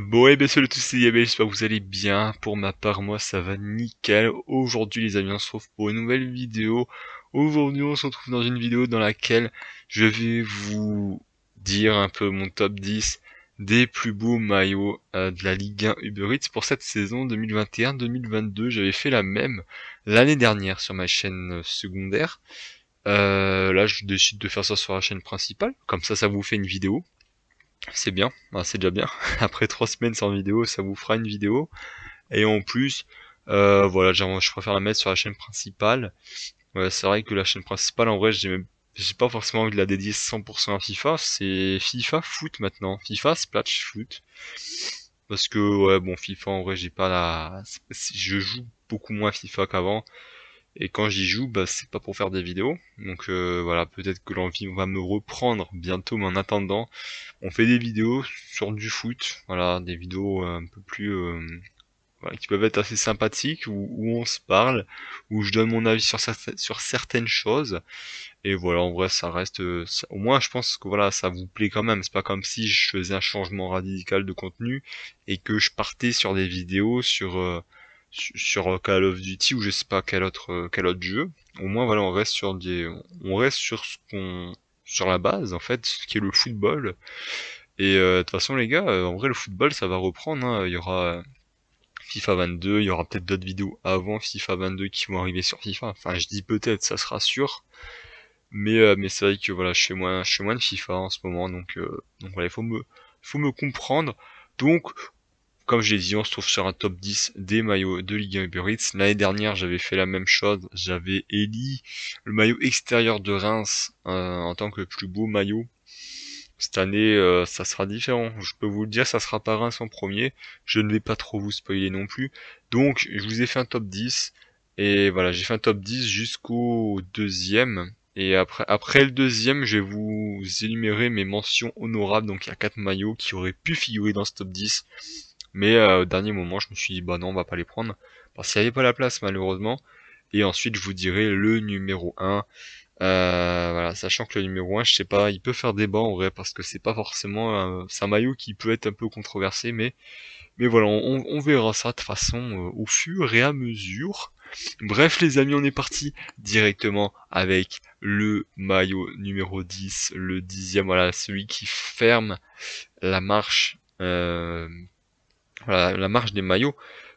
Bon et eh bien salut tous c'est Yabelle, j'espère que vous allez bien, pour ma part moi ça va nickel, aujourd'hui les amis on se retrouve pour une nouvelle vidéo, aujourd'hui on se retrouve dans une vidéo dans laquelle je vais vous dire un peu mon top 10 des plus beaux maillots euh, de la Ligue 1 Uber Eats pour cette saison 2021-2022, j'avais fait la même l'année dernière sur ma chaîne euh, secondaire, euh, là je décide de faire ça sur la chaîne principale, comme ça ça vous fait une vidéo c'est bien, bah, c'est déjà bien. Après trois semaines sans vidéo, ça vous fera une vidéo. Et en plus, euh, voilà, je préfère la mettre sur la chaîne principale. c'est vrai que la chaîne principale, en vrai, j'ai pas forcément envie de la dédier 100% à FIFA. C'est FIFA Foot maintenant. FIFA Splash Foot. Parce que, ouais, bon, FIFA, en vrai, j'ai pas la. Je joue beaucoup moins FIFA qu'avant. Et quand j'y joue, bah, c'est pas pour faire des vidéos. Donc euh, voilà, peut-être que l'envie va me reprendre bientôt, mais en attendant, on fait des vidéos sur du foot. Voilà, des vidéos euh, un peu plus... Euh, voilà, qui peuvent être assez sympathiques, où, on se parle, où je donne mon avis sur, sur certaines choses. Et voilà, en vrai, ça reste... au moins, je pense que voilà, ça vous plaît quand même. C'est pas comme si je faisais un changement radical de contenu et que je partais sur des vidéos sur sur euh, Call of Duty ou je sais pas quel autre euh, quel autre jeu. Au moins voilà, on reste sur des on reste sur ce qu'on sur la base en fait, ce qui est le football. Et euh, de toute façon les gars, en vrai le football ça va reprendre hein. il y aura FIFA 22, il y aura peut-être d'autres vidéos avant FIFA 22 qui vont arriver sur FIFA. Enfin, je dis peut-être, ça sera sûr. Mais mais c'est vrai que voilà, je moi moins je de FIFA en ce moment donc donc voilà, il faut me faut me comprendre. Donc comme je l'ai dit, on se trouve sur un top 10 des maillots de Ligue 1 Uber Eats. L'année dernière, j'avais fait la même chose. J'avais élu le maillot extérieur de Reims euh, en tant que plus beau maillot. Cette année, euh, ça sera différent. Je peux vous le dire, ça sera pas Reims en premier. Je ne vais pas trop vous spoiler non plus. Donc, je vous ai fait un top 10. Et voilà, j'ai fait un top 10 jusqu'au deuxième. Et après, après le deuxième, je vais vous énumérer mes mentions honorables. Donc il y a quatre maillots qui auraient pu figurer dans ce top 10. Mais euh, au dernier moment, je me suis dit, bah non, on va pas les prendre. Parce qu'il n'y avait pas la place, malheureusement. Et ensuite, je vous dirai le numéro 1. Euh, voilà, sachant que le numéro 1, je sais pas, il peut faire débat en vrai, parce que c'est pas forcément. Euh, c'est un maillot qui peut être un peu controversé, mais, mais voilà, on, verra ça de façon au fur et à mesure. Bref les amis, on est parti directement avec le maillot numéro 10, le dixième, voilà, celui qui ferme la marche euh, la, marge marche des maillots.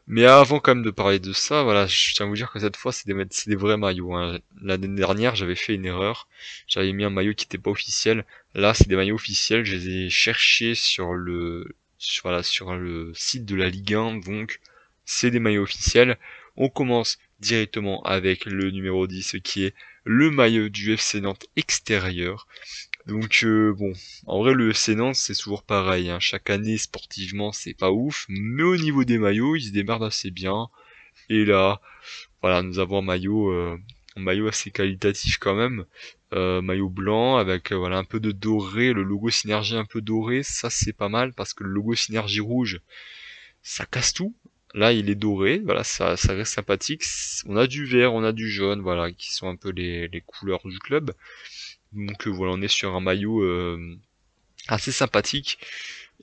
Mais avant quand même de parler de ça, voilà, je tiens à vous dire que cette fois c'est des, des, vrais maillots. Hein. L'année dernière j'avais fait une erreur, j'avais mis un maillot qui n'était pas officiel. Là c'est des maillots officiels, je les ai cherchés sur le, sur, voilà, sur le site de la Ligue 1, donc c'est des maillots officiels. On commence directement avec le numéro 10 qui est le maillot du FC Nantes extérieur. Donc euh, bon, en vrai le FC c'est toujours pareil. Hein. Chaque année sportivement c'est pas ouf, mais au niveau des maillots ils se démarrent assez bien. Et là, voilà, nous avons un maillot, euh, un maillot assez qualitatif quand même. Euh, maillot blanc avec voilà un peu de doré, le logo synergie un peu doré, ça c'est pas mal parce que le logo synergie rouge ça casse tout. Là il est doré, voilà ça, ça reste sympathique. On a du vert, on a du jaune, voilà qui sont un peu les couleurs du club. Donc euh, voilà, on est sur un maillot euh, assez sympathique.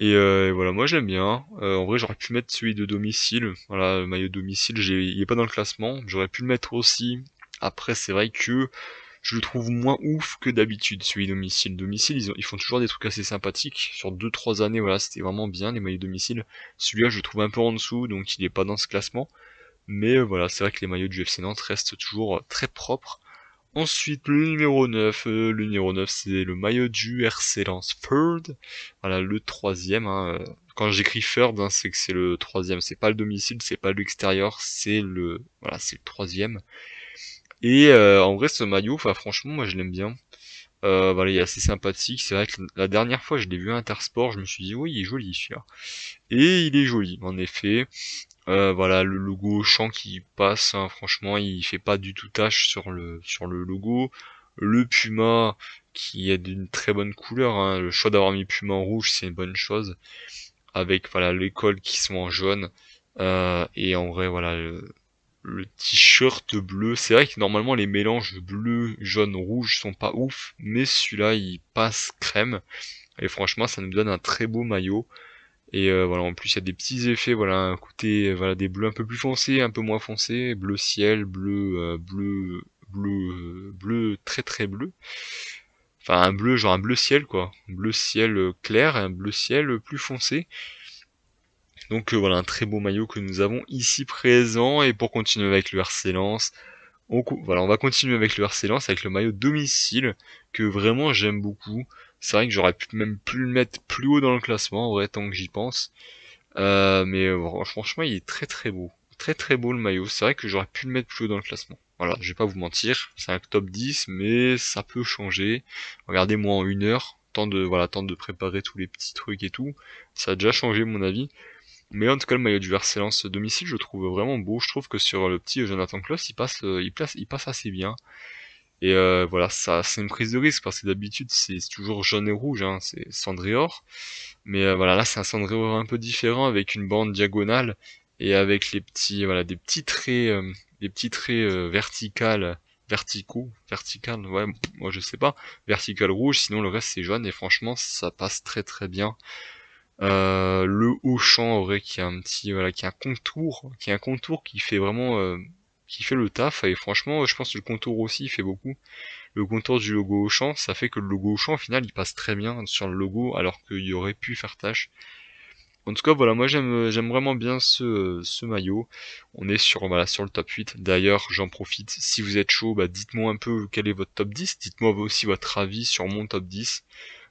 Euh, et voilà, moi j'aime bien. en vrai, j'aurais pu mettre celui de domicile. Voilà, le maillot de domicile, il est pas dans le classement. J'aurais pu le mettre aussi. Après, c'est vrai que je le trouve moins ouf que d'habitude, celui domicile. Domicile, ils, ils, font toujours des trucs assez sympathiques. Sur 2-3 années, voilà, c'était vraiment bien les maillots de domicile. Celui-là, je le trouve un peu en dessous, donc il est pas dans ce classement. Mais voilà, c'est vrai que les maillots du FC Nantes restent toujours très propres. Ensuite, le numéro 9. Euh, le numéro 9, c'est le maillot du RC third Voilà, le troisième. Hein, euh, quand j'écris Ferd, hein, c'est que c'est le troisième. C'est pas le domicile, c'est pas l'extérieur, c'est le... Voilà, c'est le troisième. Et euh, en vrai, ce maillot, franchement, moi, je l'aime bien. voilà, il est assez sympathique. C'est vrai que la dernière fois, je l'ai vu à Intersport, je me suis dit, oui, il est joli celui Et il est joli, en effet. Euh, voilà le logo champ qui passe hein, franchement il fait pas du tout tache sur le sur le logo le Puma qui est d'une très bonne couleur hein. le choix d'avoir mis Puma en rouge c'est une bonne chose avec voilà les cols qui sont en jaune euh, et en vrai voilà le, le t-shirt bleu c'est vrai que normalement les mélanges bleu jaune rouge sont pas ouf mais celui-là il passe crème et franchement ça nous donne un très beau maillot et euh, voilà, en plus il y a des petits effets, voilà, un côté, euh, voilà, des bleus un peu plus foncés, un peu moins foncés, bleu ciel, bleu, euh, bleu, bleu, bleu très très bleu. Enfin un bleu, genre un bleu ciel quoi, bleu ciel clair, un bleu ciel plus foncé. Donc voilà, un très beau maillot que nous avons ici présent. Et pour continuer avec le RC Lens, on, va continuer avec le RC Lens, avec le maillot domicile, que vraiment j'aime beaucoup. C'est vrai que j'aurais pu même plus le mettre plus haut dans le classement, vrai, tant que j'y pense. Euh, mais euh, franchement, il est très très beau. Très très beau le maillot. C'est vrai que j'aurais pu le mettre plus haut dans le classement. Voilà, je vais pas vous mentir. C'est un top 10, mais ça peut changer. Regardez-moi en une heure. Temps de, voilà, temps de préparer tous les petits trucs et tout. Ça a déjà changé mon avis. Mais en tout cas, le maillot du Versailles domicile, je trouve vraiment beau. Je trouve que sur le petit Jonathan Kloss, il passe, euh, il place, il passe assez bien. Et euh, voilà, ça, c'est une prise de risque parce que d'habitude c'est toujours jaune et rouge, hein, c'est or. Mais euh, voilà, là c'est un Sandrior un peu différent avec une bande diagonale et avec les petits, voilà, des petits traits, euh, des petits traits verticales, verticaux, vertical, ouais, moi je sais pas, vertical rouge. Sinon le reste c'est jaune et franchement ça passe très très bien. le haut champ aurait qui a un petit, voilà, qui a un contour, qui a un contour qui fait vraiment qui fait le taf. Et franchement, je pense que le contour aussi il fait beaucoup. Le contour du logo au champ ça fait que le logo Auchan, au final, il passe très bien sur le logo, alors qu'il aurait pu faire tâche. En tout cas, voilà, moi j'aime, j'aime vraiment bien ce, ce, maillot. On est sur, sur le top 8. D'ailleurs, j'en profite. Si vous êtes chaud, bah, dites-moi un peu quel est votre top 10. Dites-moi aussi votre avis sur mon top 10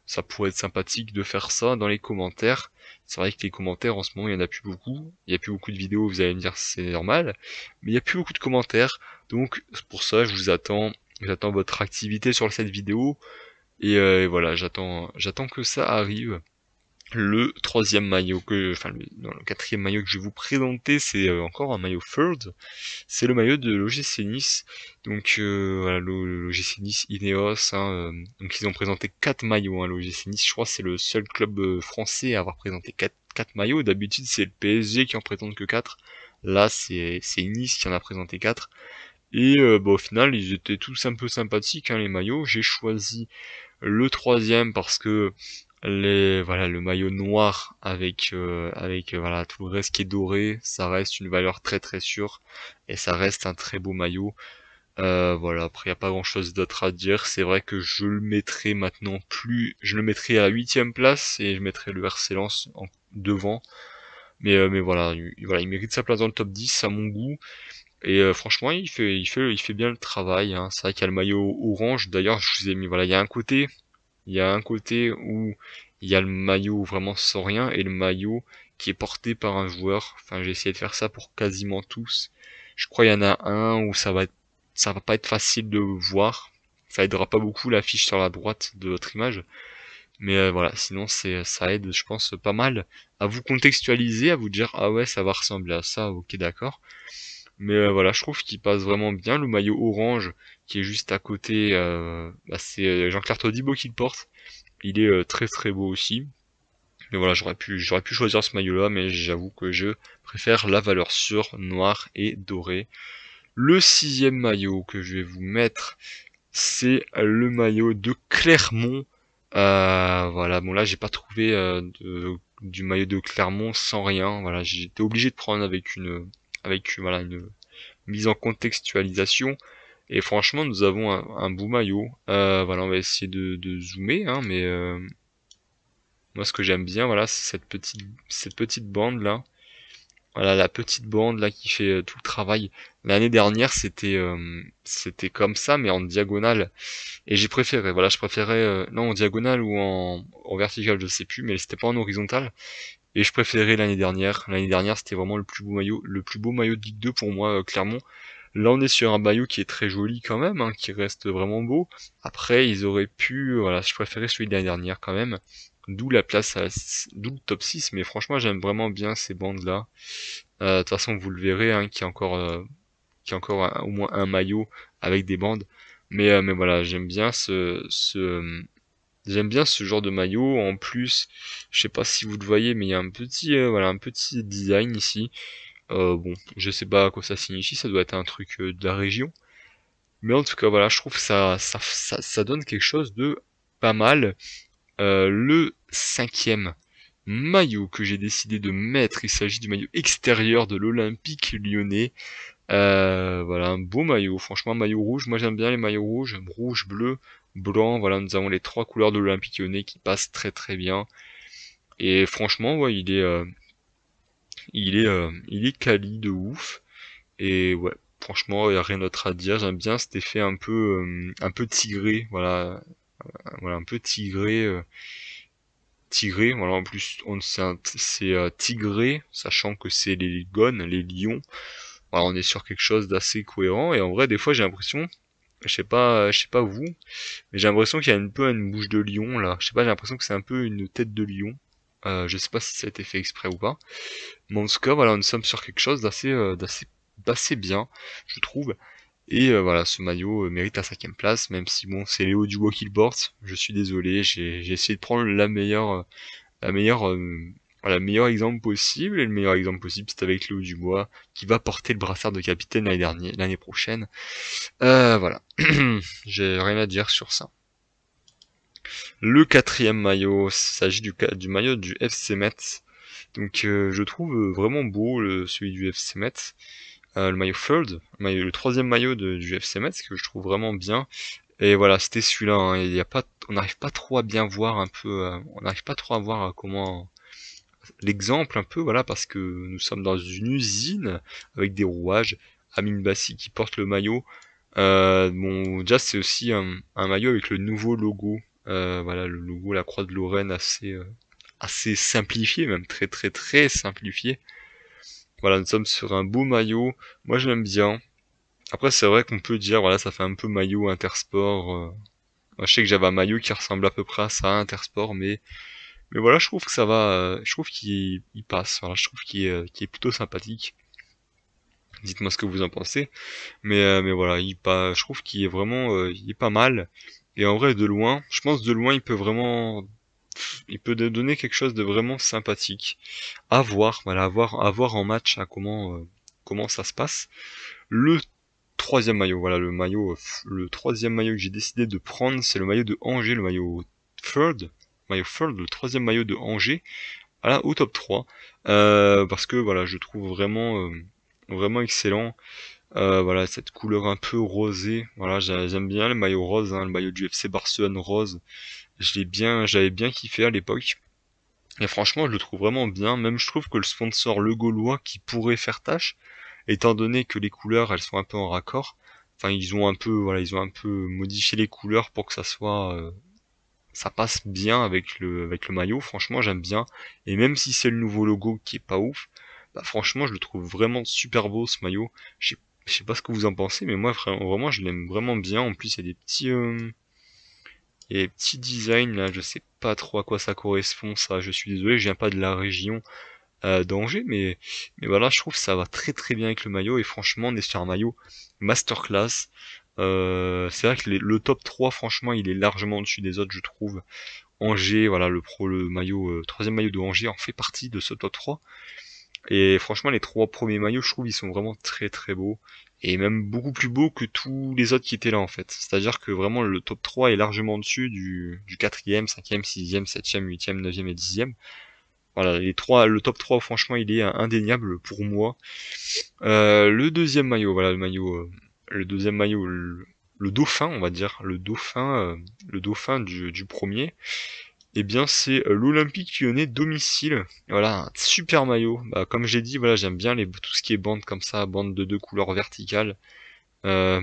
ça pourrait être sympathique de faire ça dans les commentaires. C'est vrai que les commentaires en ce moment, il n'y en a plus beaucoup. Il n'y a plus beaucoup de vidéos, vous allez me dire c'est normal. Mais il n'y a plus beaucoup de commentaires. Donc pour ça, je vous attends. J'attends votre activité sur cette vidéo. Et, euh, et voilà, j'attends que ça arrive le troisième maillot que, enfin, le, quatrième maillot que je vais vous présenter, c'est euh, encore un maillot third. C'est le maillot de l'OGC Nice. Donc, euh, voilà, l'OGC Nice Ineos. Hein, euh, donc, ils ont présenté quatre maillots. Hein, L'OGC Nice, je crois, c'est le seul club euh, français à avoir présenté quatre, maillots. D'habitude, c'est le PSG qui en présente que quatre. Là, c'est Nice qui en a présenté quatre. Et bah, au final, ils étaient tous un peu sympathiques, hein, les maillots. J'ai choisi le troisième parce que voilà le maillot noir avec euh, avec euh, voilà tout le reste qui est doré ça reste une valeur très très sûre et ça reste un très beau maillot euh, voilà après il n'y a pas grand chose d'autre à dire c'est vrai que je le mettrai maintenant plus je le mettrai à huitième place et je mettrai le RC lance en devant mais mais voilà il, voilà il mérite sa place dans le top 10 à mon goût et franchement, il fait, il fait, il fait bien le travail. Hein. C'est vrai qu'il y a le maillot orange. D'ailleurs, je vous ai mis, voilà, il y a un côté il y a un côté où il y a le maillot vraiment sans rien et le maillot qui est porté par un joueur. Enfin, j'ai essayé de faire ça pour quasiment tous. Je crois qu'il y en a un où ça va être, ça va pas être facile de voir. Ça aidera pas beaucoup l'affiche sur la droite de votre image. Mais euh, voilà, sinon c'est ça aide, je pense, pas mal à vous contextualiser, à vous dire ah ouais, ça va ressembler à ça, ok d'accord. Mais euh, voilà, je trouve qu'il passe vraiment bien le maillot orange qui est juste à côté. Euh, bah, c'est euh, Jean-Claire Todibo qui le porte. Il est euh, très très beau aussi. Mais voilà, j'aurais pu, j'aurais pu choisir ce maillot-là, mais j'avoue que je préfère la valeur sûre, noir et doré. Le sixième maillot que je vais vous mettre, c'est le maillot de Clermont. voilà, bon là j'ai pas trouvé du maillot de Clermont sans rien. Voilà, j'étais obligé de prendre avec une, avec voilà, une mise en contextualisation. Et franchement, nous avons un, beau maillot. Euh, voilà, on va essayer de, zoomer, hein, mais euh, moi, ce que j'aime bien, voilà, c'est cette petite, cette petite bande là. Voilà, la petite bande là qui fait euh, tout le travail. L'année dernière, c'était c'était comme ça, mais en diagonale. Et j'ai préféré, voilà, je préférais non en diagonale ou en, en vertical, je sais plus, mais c'était pas en horizontal. Et je préférais l'année dernière. L'année dernière, c'était vraiment le plus beau maillot, le plus beau maillot de Ligue 2 pour moi, clairement Là, on est sur un maillot qui est très joli quand même, hein, qui reste vraiment beau. Après, ils auraient pu, voilà, je préférais celui de la dernière quand même. D'où la place, à, d'où le top 6, mais franchement, j'aime vraiment bien ces bandes-là. Euh, de toute façon, vous le verrez, hein, qui est encore, euh, qui encore au moins un maillot avec des bandes. Mais, euh, mais voilà, j'aime bien ce, ce, J'aime bien ce genre de maillot. En plus, je sais pas si vous le voyez, mais il y a un petit, voilà, un petit design ici euh, bon, je sais pas quoi ça signifie, ça doit être un truc euh, de la région. Mais en tout cas, voilà, je trouve ça, ça, donne quelque chose de pas mal. Euh, le cinquième maillot que j'ai décidé de mettre, il s'agit du maillot extérieur de l'Olympique lyonnais. voilà, un beau maillot, franchement, maillot rouge. Moi j'aime bien les maillots rouges, rouge, bleu, blanc. Voilà, nous avons les trois couleurs de l'Olympique lyonnais qui passent très très bien. Et franchement, ouais, il est, il est, euh, il est quali de ouf. Et ouais, franchement, il n'y a rien d'autre à dire. J'aime bien cet effet un peu, euh, un peu tigré, voilà, euh, voilà, un peu tigré, euh, Voilà, en plus, on c'est euh, tigré, sachant que c'est les gones, les lions. Voilà, on est sur quelque chose d'assez cohérent. Et en vrai, des fois, j'ai l'impression, je sais pas, je sais pas vous, mais j'ai l'impression qu'il y a un peu une bouche de lion là. Je sais pas, j'ai l'impression que c'est un peu une tête de lion. Euh, je sais pas si ça a été fait exprès ou pas. Mon en tout cas, voilà, nous sommes sur quelque chose d'assez euh, bien, je trouve. Et euh, voilà, ce maillot euh, mérite la cinquième place, même si bon, c'est Léo Dubois qui le porte. Je suis désolé, j'ai essayé de prendre la meilleure, la meilleure, voilà, le meilleur exemple possible. Et le meilleur exemple possible, c'est avec Léo Dubois qui va porter le brassard de capitaine l'année l'année prochaine. voilà, j'ai rien à dire sur ça. Le quatrième maillot, il s'agit du, maillot du FC Metz. Donc euh, je trouve euh, vraiment beau celui du FC Metz. Euh, le maillot Third, le, troisième maillot du FC Metz que je trouve vraiment bien. Et voilà, c'était celui-là. Hein. Il y a pas, on n'arrive pas trop à bien voir un peu, on n'arrive pas trop à voir comment l'exemple un peu, voilà, parce que nous sommes dans une usine avec des rouages. Amin Bassi qui porte le maillot. Euh, bon, déjà c'est aussi un, maillot avec le nouveau logo euh, voilà le logo, la croix de Lorraine assez euh, assez simplifié, même très très très simplifié. Voilà, nous sommes sur un beau maillot. Moi, je l'aime bien. Après, c'est vrai qu'on peut dire, voilà, ça fait un peu maillot intersport. Euh. je sais que j'avais un maillot qui ressemble à peu près à ça, intersport, mais mais voilà, je trouve que ça va, je trouve qu'il passe. Voilà, je trouve qu'il est, est, plutôt sympathique. Dites-moi ce que vous en pensez. Mais mais voilà, il je trouve qu'il est vraiment, il est pas mal. Et en vrai, de loin, je pense de loin, il peut vraiment, il peut donner quelque chose de vraiment sympathique. À voir, à voir, à voir en match, à hein, comment, euh, comment ça se passe. Le troisième maillot, voilà, le maillot, euh, le troisième maillot que j'ai décidé de prendre, c'est le maillot de Angers, le maillot third, maillot third, le troisième maillot de Angers, voilà, au top 3, euh, parce que voilà, je trouve vraiment, euh, vraiment excellent. Euh, voilà, cette couleur un peu rosée. Voilà, j'aime bien le maillot rose, hein, le maillot du FC Barcelone rose. Je bien, j'avais bien kiffé à l'époque. Et franchement, je le trouve vraiment bien. Même je trouve que le sponsor Le Gaulois qui pourrait faire tâche, étant donné que les couleurs elles sont un peu en raccord. Enfin, ils ont un peu, voilà, ils ont un peu modifié les couleurs pour que ça soit, euh, ça passe bien avec le, avec le maillot. Franchement, j'aime bien. Et même si c'est le nouveau logo qui est pas ouf, bah franchement, je le trouve vraiment super beau ce maillot. J'ai je sais pas ce que vous en pensez, mais moi vraiment je l'aime vraiment bien. En plus il y a des petits, euh, petits designs là, je sais pas trop à quoi ça correspond ça. Je suis désolé, je viens pas de la région euh, d'Angers, mais mais voilà, je trouve que ça va très très bien avec le maillot et franchement on est sur un maillot masterclass. Euh, c'est vrai que le top 3 franchement il est largement au-dessus des autres je trouve. Angers, voilà le pro le maillot euh, troisième maillot de Angers en fait partie de ce top 3. Et franchement, les trois premiers maillots, je trouve, ils sont vraiment très très beaux. Et même beaucoup plus beaux que tous les autres qui étaient là, en fait. C'est-à-dire que vraiment, le top 3 est largement dessus du, du 4e, 5e, 6e, 7e, 8e, 9e et 10e. Voilà, les trois, le top 3, franchement, il est indéniable pour moi. Euh, le deuxième maillot, voilà, le maillot, euh, le deuxième maillot, le, dauphin, on va dire, le dauphin, euh, le dauphin du, du premier eh bien c'est euh, l'Olympique Lyonnais domicile. Voilà, super maillot. Bah, comme j'ai dit, voilà, j'aime bien les, tout ce qui est bande comme ça, bande de deux couleurs verticales. Euh,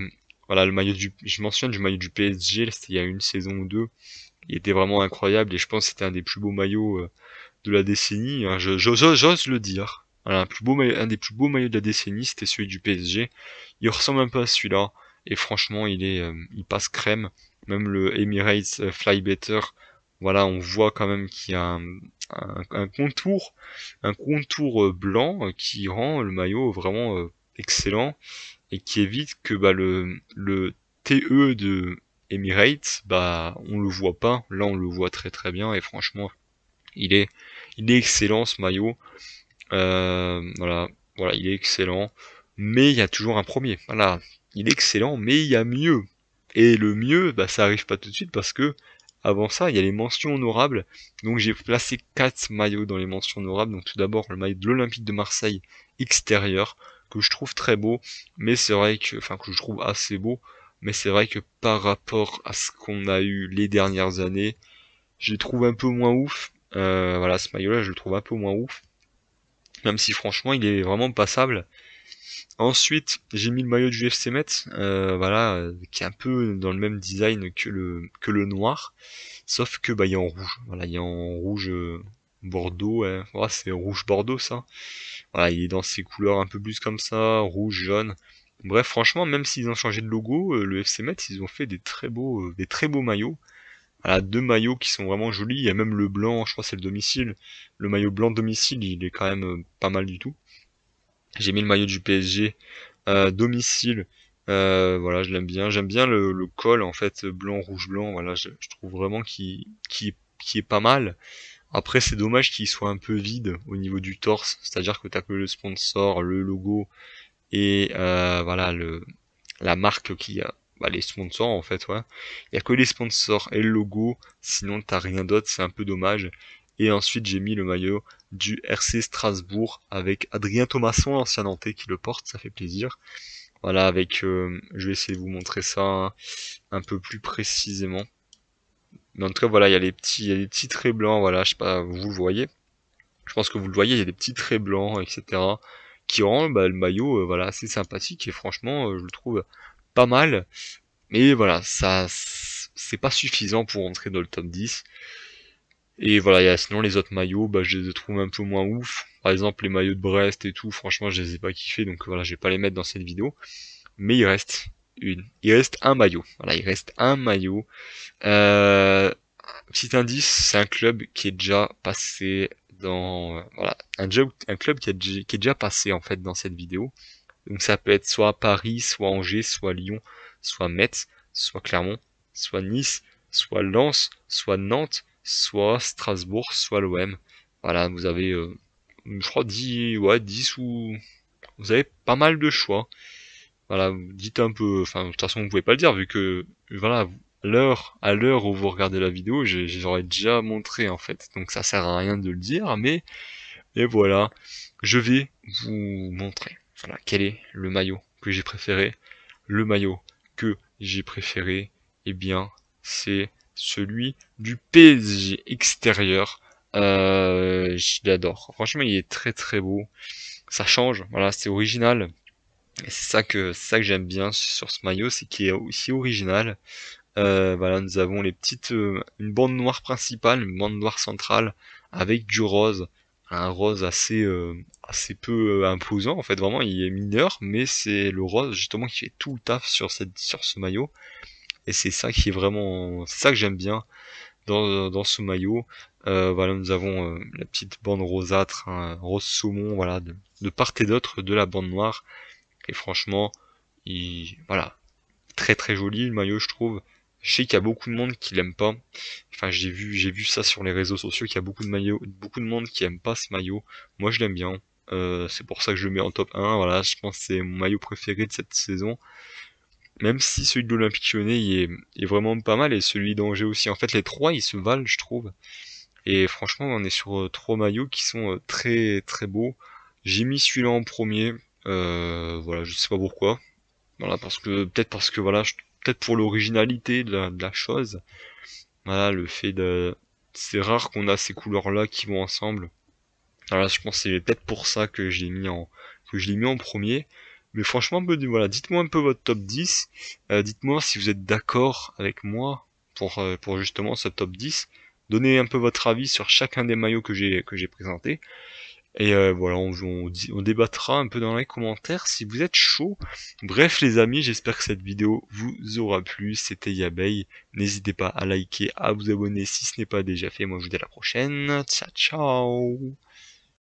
voilà, le maillot du, je mentionne du maillot du PSG, c'était il y a une saison ou deux. Il était vraiment incroyable et je pense que c'était un des plus beaux maillots euh, de la décennie. Hein. J'ose le dire. Voilà, un, un des plus beaux maillots de la décennie, c'était celui du PSG. Il ressemble un peu à celui-là et franchement, il est, il passe crème. Même le Emirates Fly Better voilà, on voit quand même qu'il y a un, contour, un contour euh, blanc euh, qui rend le maillot vraiment euh, excellent et qui évite que bah, le, TE e de Emirates, bah, on le voit pas. Là, on le voit très très bien et franchement, il est, il excellent ce maillot. voilà, voilà, il est excellent. Mais il y a toujours un premier. Voilà, il est excellent, mais il y a mieux. Et le mieux, bah, ça arrive pas tout de suite parce que avant ça, il y a les mentions honorables. Donc j'ai placé quatre maillots dans les mentions honorables. Donc tout d'abord le maillot de l'Olympique de Marseille extérieur que je trouve très beau, mais c'est vrai que, enfin que je trouve assez beau, mais c'est vrai que par rapport à ce qu'on a eu les dernières années, je le trouve un peu moins ouf. Euh, voilà, ce maillot-là, je le trouve un peu moins ouf. Même si franchement, il est vraiment passable. Ensuite, j'ai mis le maillot du FC Met, euh, voilà, euh, qui est un peu dans le même design que le, que le noir, sauf que bah il est en rouge. Voilà, il est en rouge euh, Bordeaux, hein. c'est rouge Bordeaux ça. Voilà, il est dans ces couleurs un peu plus comme ça, rouge, jaune. Bref, franchement, même s'ils ont changé de logo, le FC Met, ils ont fait des très beaux, des très beaux maillots. Voilà, deux maillots qui sont vraiment jolis. Il y a même le blanc, je crois c'est le domicile. Le maillot blanc domicile, il est quand même pas mal du tout. J'ai mis le maillot du PSG euh, domicile. Euh, voilà, je l'aime bien. J'aime bien le, col en fait blanc, rouge, blanc. Voilà, je, trouve vraiment qu'il est pas mal. Après, c'est dommage qu'il soit un peu vide au niveau du torse, c'est-à-dire que tu as que le sponsor, le logo et euh, voilà le, la marque qui a bah, les sponsors en fait. il y a que les sponsors et le logo. Sinon, t'as rien d'autre. C'est un peu dommage. Et ensuite, j'ai mis le maillot du RC Strasbourg avec Adrien Thomasson, ancien Nantais, qui le porte. Ça fait plaisir. Voilà, avec, euh, je vais essayer de vous montrer ça un peu plus précisément. Mais en tout cas, voilà, il y a les petits, les petits traits blancs. Voilà, je sais pas, vous le voyez. Je pense que vous le voyez, il y a des petits traits blancs, etc. Qui rend bah, le maillot, euh, voilà, assez sympathique. Et franchement, euh, je le trouve pas mal. Mais voilà, ça, c'est pas suffisant pour entrer dans le top 10. Et voilà, a euh, sinon les autres maillots, bah, je les trouve un peu moins ouf. Par exemple, les maillots de Brest et tout, franchement, je les ai pas kiffés, donc voilà, je vais pas les mettre dans cette vidéo. Mais il reste une. Il reste un maillot. Voilà, il reste un maillot. Euh, petit indice, c'est un club qui est déjà passé dans... voilà, un, un club qui, qui est déjà passé en fait dans cette vidéo. Donc ça peut être soit Paris, soit Angers, soit Lyon, soit Metz, soit Clermont, soit Nice, soit Lens, soit Nantes, soit Strasbourg, soit l'OM. Voilà, vous avez, euh, je crois, 10, ouais, 10 ou... Vous avez pas mal de choix. Voilà, vous dites un peu... Enfin, de toute façon, vous pouvez pas le dire, vu que, voilà, l'heure à l'heure où vous regardez la vidéo, j'aurais déjà montré, en fait. Donc ça sert à rien de le dire, mais... Et voilà, je vais vous montrer. Voilà, quel est le maillot que j'ai préféré. Le maillot que j'ai préféré, eh bien, c'est celui du PSG extérieur. j'adore. Euh, je l'adore. Franchement, il est très très beau. Ça change, voilà, c'est original. c'est ça que ça que j'aime bien sur ce maillot, c'est qu'il est aussi original. Euh, voilà, nous avons les petites, euh, une bande noire principale, une bande noire centrale avec du rose, un rose assez assez peu imposant en fait. Vraiment, il est mineur, mais c'est le rose justement qui fait tout le taf sur cette sur ce maillot. Et c'est ça qui est vraiment, ça que j'aime bien dans, dans ce maillot. Euh, voilà, nous avons euh, la petite bande rosâtre, rose saumon, voilà, de, part et d'autre de la bande noire. Et franchement, il, voilà, très très joli le maillot, je trouve. Je sais qu'il y a beaucoup de monde qui l'aime pas. Enfin, j'ai vu, j'ai vu ça sur les réseaux sociaux qu'il y a beaucoup de maillots, beaucoup de monde qui aime pas ce maillot. Moi, je l'aime bien. Euh, c'est pour ça que je le mets en top 1. Voilà, je pense que c'est mon maillot préféré de cette saison même si celui de l'Olympique Lyonnais est, vraiment pas mal et celui d'Angers aussi. En fait, les trois, ils se valent, je trouve. Et franchement, on est sur euh, trois maillots qui sont euh, très très beaux. J'ai mis celui-là en premier. Euh, voilà, je sais pas pourquoi. Voilà, parce que peut-être parce que voilà, peut-être pour l'originalité de, la chose. Voilà, le fait de, c'est rare qu'on a ces couleurs-là qui vont ensemble. Voilà, je pense c'est peut-être pour ça que j'ai mis en que je l'ai mis en premier. Mais franchement, voilà, dites-moi un peu votre top 10. Euh, dites-moi si vous êtes d'accord avec moi pour, euh, pour justement ce top 10. Donnez un peu votre avis sur chacun des maillots que j'ai que j'ai présenté. Et euh, voilà, on, débattra un peu dans les commentaires si vous êtes chaud. Bref les amis, j'espère que cette vidéo vous aura plu. C'était Yabeille. N'hésitez pas à liker, à vous abonner si ce n'est pas déjà fait. Moi je vous dis à la prochaine. Ciao ciao